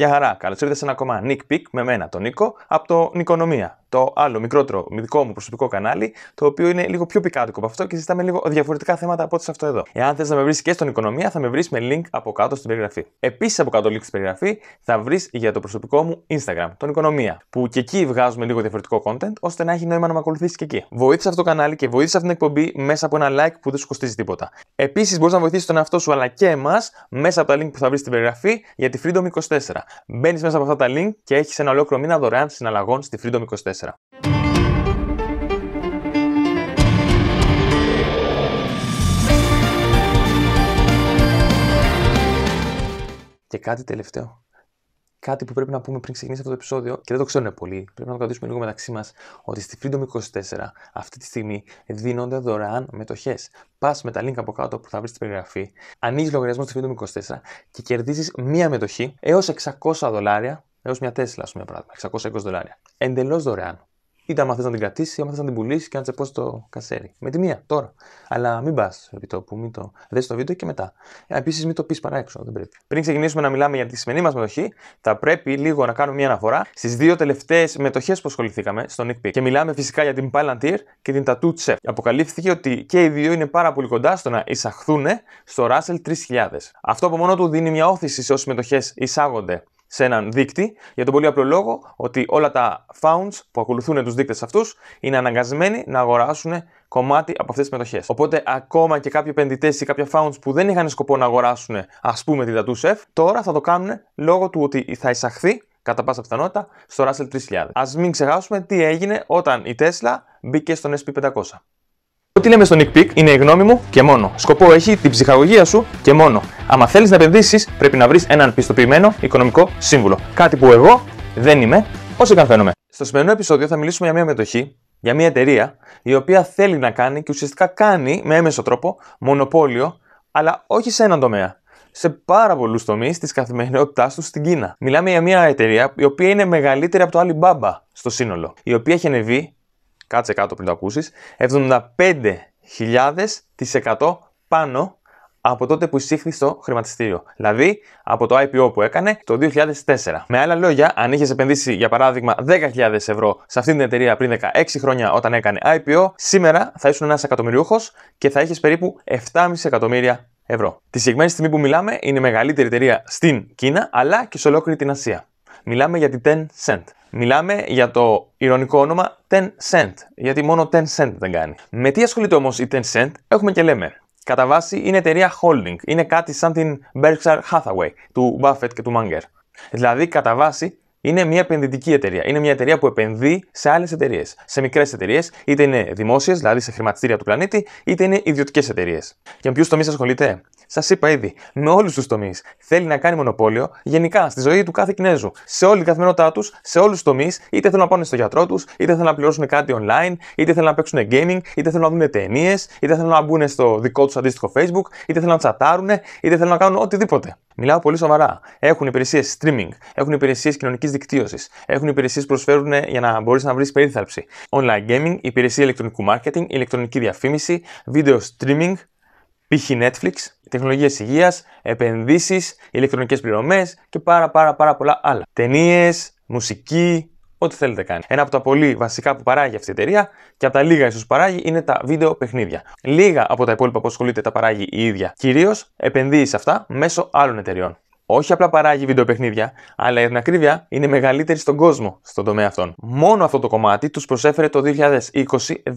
Γεια χαρά, καλώς ήρθατε σε ένα ακόμα Nick Pick με μένα, τον Νίκο, από το Νικονομία. Το άλλο μικρότερο δικό μου προσωπικό κανάλι, το οποίο είναι λίγο πιο πικάτικο από αυτό και συζητάμε λίγο διαφορετικά θέματα από ό,τι σε αυτό εδώ. Εάν θες να με βρεις και στον Οικονομία, θα με βρεις με link από κάτω στην περιγραφή. Επίσης, από κάτω link στην περιγραφή θα βρεις για το προσωπικό μου Instagram, τον Οικονομία, που και εκεί βγάζουμε λίγο διαφορετικό content, ώστε να έχει νόημα να με ακολουθήσεις και εκεί. Βοήθησε αυτό το κανάλι και βοήθησε αυτή την εκπομπή μέσα από ένα like που δεν σου κοστίζει τίποτα. Επίσης, μπορείς να βοηθήσεις τον εαυτό σου αλλά και εμάς μέσα από τα link που θα βρεις στην περιγραφή για τη Freedom 24. Μπαίνεις μέσα από αυτά τα link και έχεις ένα ολόκληρο μήνα δωρεάν συναλλαγών στη Freedom 24. Και κάτι τελευταίο κάτι που πρέπει να πούμε πριν ξεκινήσει αυτό το επεισόδιο και δεν το ξέρουν πολλοί. Πρέπει να το κρατήσουμε λίγο μεταξύ μας ότι στη Freedom 24 αυτή τη στιγμή δίνονται δωρεάν μετοχές. Πας με τα link από κάτω που θα βρεις στην περιγραφή, ανοίγεις λογαριασμό στη Freedom 24 και κερδίζεις μία μετοχή έως 600 δολάρια, έως μια Tesla, ας πούμε, 620 δολάρια. Εντελώς δωρεάν. Είτε άμα θες να την κρατήσεις, άμα θες να την πουλήσεις και να τσεπώσεις το κασέρι. Με τη μία, τώρα. Αλλά μην πας επί τόπου, μην το δες το βίντεο και μετά. Επίσης, μην το πεις έξω δεν πρέπει. Πριν ξεκινήσουμε να μιλάμε για τη σημερινή μας μετοχή, θα πρέπει λίγο να κάνουμε μια αναφορά στις δύο τελευταίες μετοχές που ασχοληθήκαμε στο Nick Και μιλάμε φυσικά για την Palantir και την Tattoo Chef. Αποκαλύφθηκε ότι και οι δύο είναι πάρα πολύ κοντά στο να εισαχθούν στο Russell 3000. Αυτό από μόνο του δίνει μια όθηση σε όσες μετοχές εισάγονται σε έναν δείκτη για τον πολύ απλό λόγο ότι όλα τα founds που ακολουθούν τους δείκτες αυτούς είναι αναγκασμένοι να αγοράσουν κομμάτι από αυτές τις μετοχές. Οπότε ακόμα και κάποιοι επενδυτές ή κάποια founds που δεν είχαν σκοπό να αγοράσουν ας πούμε τη Datu τώρα θα το κάνουν λόγω του ότι θα εισαχθεί κατά πάσα πιθανότητα στο Russell 3000. Ας μην ξεχάσουμε τι έγινε όταν η Tesla μπήκε στον SP500. Ό,τι λέμε στο Nick Pick είναι η γνώμη μου και μόνο. Σκοπό έχει την ψυχαγωγία σου και μόνο. Αν θέλεις να επενδύσεις, πρέπει να βρεις έναν πιστοποιημένο οικονομικό σύμβουλο. Κάτι που εγώ δεν είμαι, όσο και φαίνομαι. Στο σημερινό επεισόδιο θα μιλήσουμε για μια μετοχή, για μια εταιρεία, η οποία θέλει να κάνει και ουσιαστικά κάνει με έμεσο τρόπο μονοπόλιο, αλλά όχι σε έναν τομέα σε πάρα πολλούς τομείς της καθημερινότητάς τους στην Κίνα. Μιλάμε για μια εταιρεία η οποία είναι μεγαλύτερη από το Alibaba στο σύνολο, η οποία έχει ανεβεί κάτσε κάτω πριν το ακούσεις, 75.000 πάνω από τότε που εισήχθη στο χρηματιστήριο. Δηλαδή από το IPO που έκανε το 2004. Με άλλα λόγια, αν είχες επενδύσει για παράδειγμα 10.000 ευρώ σε αυτήν την εταιρεία πριν 16 χρόνια όταν έκανε IPO, σήμερα θα ήσουν ένας εκατομμυριούχος και θα είχες περίπου 7,5 εκατομμύρια ευρώ. Τη συγκεκριμένη στιγμή που μιλάμε είναι η μεγαλύτερη εταιρεία στην Κίνα αλλά και σε ολόκληρη την Ασία. Μιλάμε για την 10 cent. Μιλάμε για το ηρωνικό όνομα 10 cent, γιατί μόνο 10 cent δεν κάνει. Με τι ασχολείται όμως η 10 cent, έχουμε και λέμε. Κατά βάση είναι εταιρεία holding, είναι κάτι σαν την Berkshire Hathaway του Buffett και του Munger. Δηλαδή, κατά βάση είναι μια επενδυτική εταιρεία. Είναι μια εταιρεία που επενδύει σε άλλες εταιρείες. Σε μικρές εταιρείες, είτε είναι δημόσιες, δηλαδή σε χρηματιστήρια του πλανήτη, είτε είναι ιδιωτικές εταιρείες. Και με ποιους τομείς ασχολείται. Σας είπα ήδη, με όλους τους τομείς. Θέλει να κάνει μονοπόλιο γενικά στη ζωή του κάθε Κινέζου. Σε όλη την καθημερινότητά τους, σε όλους τους τομείς, είτε θέλουν να πάνε στο γιατρό τους, είτε θέλουν να πληρώσουν κάτι online, είτε θέλουν να παίξουν gaming, είτε θέλουν να δουν ταινίες, είτε θέλουν να μπουν στο δικό τους αντίστοιχο Facebook, είτε θέλουν να τσατάρουν, είτε θέλουν να κάνουν οτιδήποτε. Μιλάω πολύ σοβαρά. Έχουν υπηρεσίες streaming, έχουν υπηρεσίες κοινωνικής δικτύωσης. Έχουν υπηρεσίες που προσφέρουν ε, για να μπορείς να βρεις περίθαλψη. Online gaming, υπηρεσία ηλεκτρονικού marketing, ηλεκτρονική διαφήμιση, video streaming, π.χ. Netflix, τεχνολογίες υγείας, επενδύσεις, ηλεκτρονικές πληρωμές και πάρα, πάρα, πάρα πολλά άλλα. Ταινίες, μουσική, ό,τι θέλετε κάνει. Ένα από τα πολύ βασικά που παράγει αυτή η εταιρεία και από τα λίγα ίσως παράγει είναι τα βίντεο παιχνίδια. Λίγα από τα υπόλοιπα που ασχολείται τα παράγει η ίδια. Κυρίως επενδύει σε αυτά μέσω άλλων εταιριών όχι απλά παράγει βιντεοπαιχνίδια, αλλά η ακρίβεια είναι μεγαλύτερη στον κόσμο στον τομέα αυτών. Μόνο αυτό το κομμάτι τους προσέφερε το 2020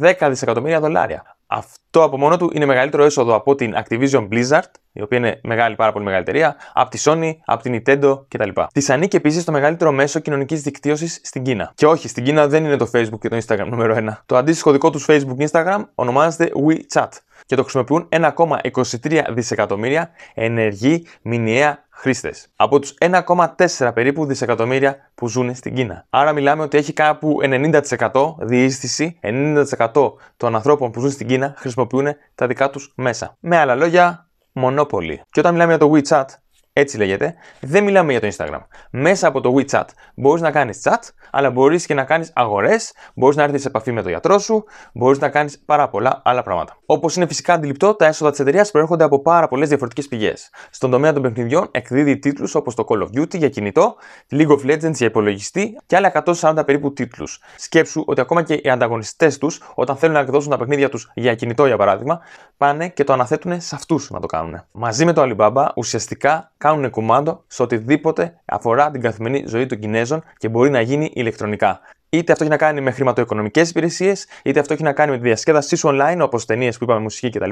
10 δισεκατομμύρια δολάρια. Αυτό από μόνο του είναι μεγαλύτερο έσοδο από την Activision Blizzard η οποία είναι μεγάλη, πάρα πολύ μεγάλη εταιρεία, από τη Sony, από την Nintendo κτλ. Της ανήκει επίσης το μεγαλύτερο μέσο κοινωνικής δικτύωσης στην Κίνα. Και όχι, στην Κίνα δεν είναι το Facebook και το Instagram νούμερο 1. Το αντίστοιχο δικό τους Facebook Instagram ονομάζεται WeChat και το χρησιμοποιούν 1,23 δισεκατομμύρια ενεργοί μηνιαία χρήστες. Από τους 1,4 περίπου δισεκατομμύρια που ζουν στην Κίνα. Άρα μιλάμε ότι έχει κάπου 90% διείσθηση, 90% των ανθρώπων που ζουν στην Κίνα χρησιμοποιούν τα δικά τους μέσα. Με άλλα λόγια, μονόπολη. Και όταν μιλάμε για το WeChat, έτσι λέγεται, δεν μιλάμε για το Instagram. Μέσα από το WeChat μπορείς να κάνεις chat, αλλά μπορείς και να κάνεις αγορές, μπορείς να έρθεις σε επαφή με τον γιατρό σου, μπορείς να κάνεις πάρα πολλά άλλα πράγματα. Όπως είναι φυσικά αντιληπτό, τα έσοδα της εταιρείας προέρχονται από πάρα πολλές διαφορετικές πηγές. Στον τομέα των παιχνιδιών εκδίδει τίτλους όπως το Call of Duty για κινητό, League of Legends για υπολογιστή και άλλα 140 περίπου τίτλους. Σκέψου ότι ακόμα και οι ανταγωνιστές τους, όταν θέλουν να εκδώσουν τα παιχνίδια τους για κινητό για παράδειγμα, πάνε και το αναθέτουν σε αυτούς να το κάνουν. Μαζί με το Alibaba ουσιαστικά κάνουν κουμάντο σε οτιδήποτε αφορά την καθημερινή ζωή των Κινέζων και μπορεί να γίνει ηλεκτρονικά. Είτε αυτό έχει να κάνει με χρηματοοικονομικές υπηρεσίες, είτε αυτό έχει να κάνει με τη διασκέδασή σου online, όπως ταινίες που είπαμε, μουσική κτλ.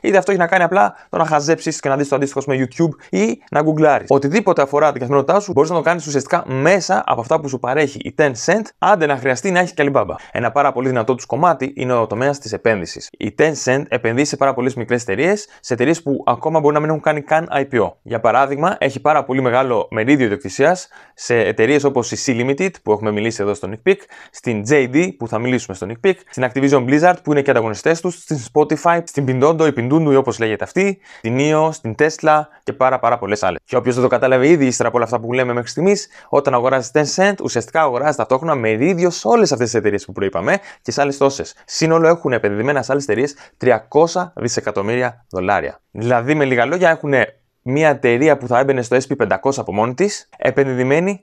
Είτε αυτό έχει να κάνει απλά το να χαζέψεις και να δεις το αντίστοιχο με YouTube ή να γκουγκλάρεις. Οτιδήποτε αφορά την καθημερινότητά σου, μπορείς να το κάνεις ουσιαστικά μέσα από αυτά που σου παρέχει η Tencent, άντε να χρειαστεί να έχει και Alibaba. Ένα πάρα πολύ δυνατό τους κομμάτι είναι ο τομέας της επένδυσης. Η Tencent επενδύει σε πάρα πολλές μικρές εταιρείες, σε εταιρείες που ακόμα μπορεί να μην έχουν κάνει καν IPO. Για παράδειγμα, έχει πάρα πολύ μεγάλο μερίδιο ιδιοκτησίας σε εταιρείες όπως η C-Limited που έχουμε μιλήσει εδώ στο Nick στην JD που θα μιλήσουμε στο Nick στην Activision Blizzard που είναι και ανταγωνιστές τους, στην Spotify, στην Pindondo, η Pindundu ή όπως λέγεται αυτή, την EO, στην Tesla και πάρα, πάρα πολλές άλλες. Και όποιος δεν το κατάλαβε ήδη ύστερα από όλα αυτά που λέμε μέχρι στιγμής, όταν αγοράζεις Tencent ουσιαστικά αγοράζεις ταυτόχρονα μερίδιο σε όλες αυτές τις εταιρείες που προείπαμε και σε άλλες τόσες. Σύνολο έχουν επενδυμένα σε άλλες εταιρείες 300 δισεκατομμύρια δολάρια. Δηλαδή με λίγα λόγια έχουν μια εταιρεία που θα έμπαινε στο SP500 από μόνη της, επενδυμένη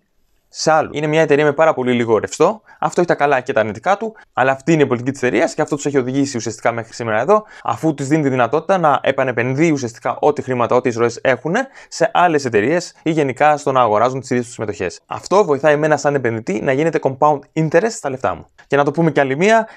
σε Είναι μια εταιρεία με πάρα πολύ λίγο ρευστό. Αυτό έχει τα καλά και τα αρνητικά του, αλλά αυτή είναι η πολιτική της εταιρείας και αυτό τους έχει οδηγήσει ουσιαστικά μέχρι σήμερα εδώ, αφού τους δίνει τη δυνατότητα να επανεπενδύει ουσιαστικά ό,τι χρήματα, ό,τι εισρωές έχουν σε άλλες εταιρείες ή γενικά στο να αγοράζουν τις ίδιες τους συμμετοχές. Αυτό βοηθάει εμένα σαν επενδυτή να γίνεται compound interest στα λεφτά μου. Και να το πούμε κι άλλη μία,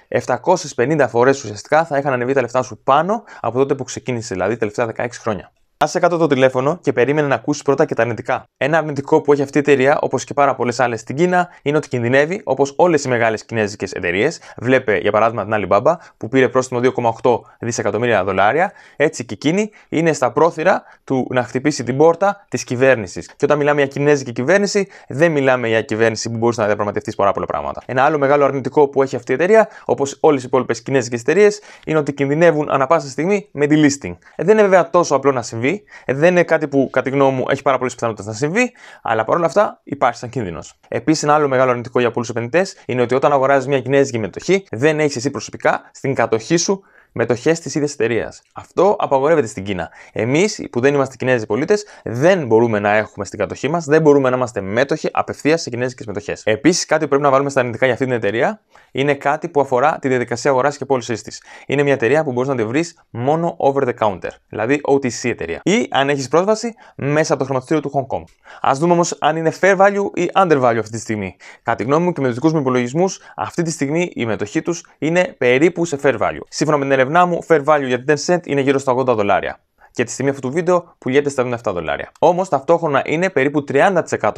750 φορές ουσιαστικά θα είχαν ανεβεί τα λεφτά σου πάνω από τότε που ξεκίνησε, δηλαδή τελευταία 16 χρόνια άσε κάτω το τηλέφωνο και περίμενε να ακούσεις πρώτα και τα αρνητικά. Ένα αρνητικό που έχει αυτή η εταιρεία, όπως και πάρα πολλές άλλες στην Κίνα, είναι ότι κινδυνεύει, όπως όλες οι μεγάλες κινέζικες εταιρείες. Βλέπε για παράδειγμα την Alibaba που πήρε πρόστιμο 2,8 δισεκατομμύρια δολάρια. Έτσι και εκείνη είναι στα πρόθυρα του να χτυπήσει την πόρτα της κυβέρνησης. Και όταν μιλάμε για κινέζικη κυβέρνηση, δεν μιλάμε για κυβέρνηση που μπορεί να διαπραγματευτείς πάρα πολλά πράγματα. Ένα άλλο μεγάλο αρνητικό που έχει αυτή η εταιρεία, όπως όλες οι υπόλοιπες κινέζικες εταιρείες, είναι ότι κινδυνεύουν ανα πάσα στιγμή με τη listing. Ε, δεν είναι βέβαια τόσο απλό να συμβεί. Ε, δεν είναι κάτι που, κατά τη γνώμη μου, έχει πάρα πολλές πιθανότητες να συμβεί, αλλά παρόλα αυτά υπάρχει σαν κίνδυνος. Επίσης, ένα άλλο μεγάλο αρνητικό για πολλούς επενδυτές είναι ότι όταν αγοράζεις μια κινέζικη μετοχή, δεν έχεις εσύ προσωπικά στην κατοχή σου μετοχές της ίδιας εταιρείας. Αυτό απαγορεύεται στην Κίνα. Εμείς που δεν είμαστε Κινέζοι πολίτες δεν μπορούμε να έχουμε στην κατοχή μας, δεν μπορούμε να είμαστε μέτοχοι απευθείας σε κινέζικες μετοχές. Επίσης, κάτι που πρέπει να βάλουμε στα αρνητικά για αυτή την εταιρεία είναι κάτι που αφορά τη διαδικασία αγοράς και πώλησής της. Είναι μια εταιρεία που μπορείς να τη βρεις μόνο over the counter, δηλαδή OTC εταιρεία. Ή αν έχεις πρόσβαση μέσα από το χρηματιστήριο του Hong Kong. Ας δούμε όμως αν είναι fair value ή under value αυτή τη στιγμή. Κατά τη γνώμη μου και με τους δικούς μου υπολογισμούς, αυτή τη στιγμή η μετοχή τους είναι περίπου σε fair value. Σύμφωνα με την έρευνά μου, fair value για την cent είναι γύρω στα 80 δολάρια. Και τη στιγμή αυτού του βίντεο πουλιέται στα 77 δολάρια. Όμως ταυτόχρονα είναι περίπου 30%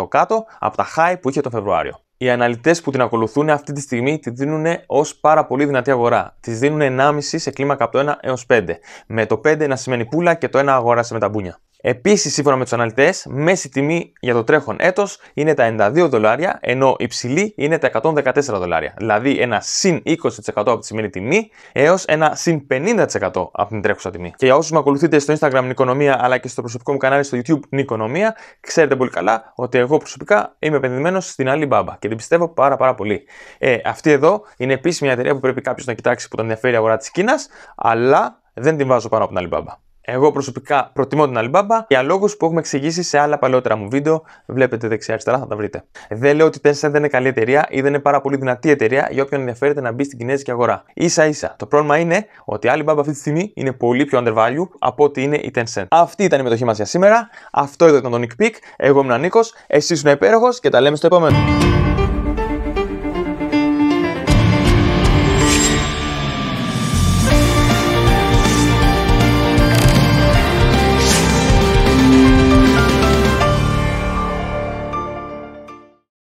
κάτω από τα high που είχε τον Φεβρουάριο. Οι αναλυτές που την ακολουθούν αυτή τη στιγμή τη δίνουν ως πάρα πολύ δυνατή αγορά. Της δίνουν 1,5 σε κλίμακα από το 1 έω 5. Με το 5 να σημαίνει πουλα και το 1 αγορά σε μεταμπούνια. Επίσης, σύμφωνα με τους αναλυτές, μέση τιμή για το τρέχον έτος είναι τα 92 δολάρια, ενώ υψηλή είναι τα 114 δολάρια. Δηλαδή, ένα συν 20% από τη σημερινή τιμή έως ένα συν 50% από την τρέχουσα τιμή. Και για όσους με ακολουθείτε στο Instagram Νικονομία αλλά και στο προσωπικό μου κανάλι στο YouTube Νικονομία, ξέρετε πολύ καλά ότι εγώ προσωπικά είμαι επενδυμένος στην Alibaba και την πιστεύω πάρα, πάρα πολύ. Ε, αυτή εδώ είναι επίση μια εταιρεία που πρέπει κάποιος να κοιτάξει που τον ενδιαφέρει η αγορά της Κίνας, αλλά δεν την βάζω πάνω από την Alibaba. Εγώ προσωπικά προτιμώ την Alibaba για λόγους που έχουμε εξηγήσει σε άλλα παλαιότερα μου βίντεο. Βλέπετε δεξιά-αριστερά, θα τα βρείτε. Δεν λέω ότι η Tencent δεν είναι καλή εταιρεία ή δεν είναι πάρα πολύ δυνατή εταιρεία για όποιον ενδιαφέρεται να μπει στην κινέζικη αγορά. σα ίσα. Το πρόβλημα είναι ότι η Alibaba αυτή τη στιγμή είναι πολύ πιο undervalue από ότι είναι η Tencent. Αυτή ήταν η μετοχή μας για σήμερα. Αυτό ήταν το Nick Peek. Εγώ ήμουν Νίκος, εσύ ήσουν υπέροχος και τα λέμε στο επόμενο.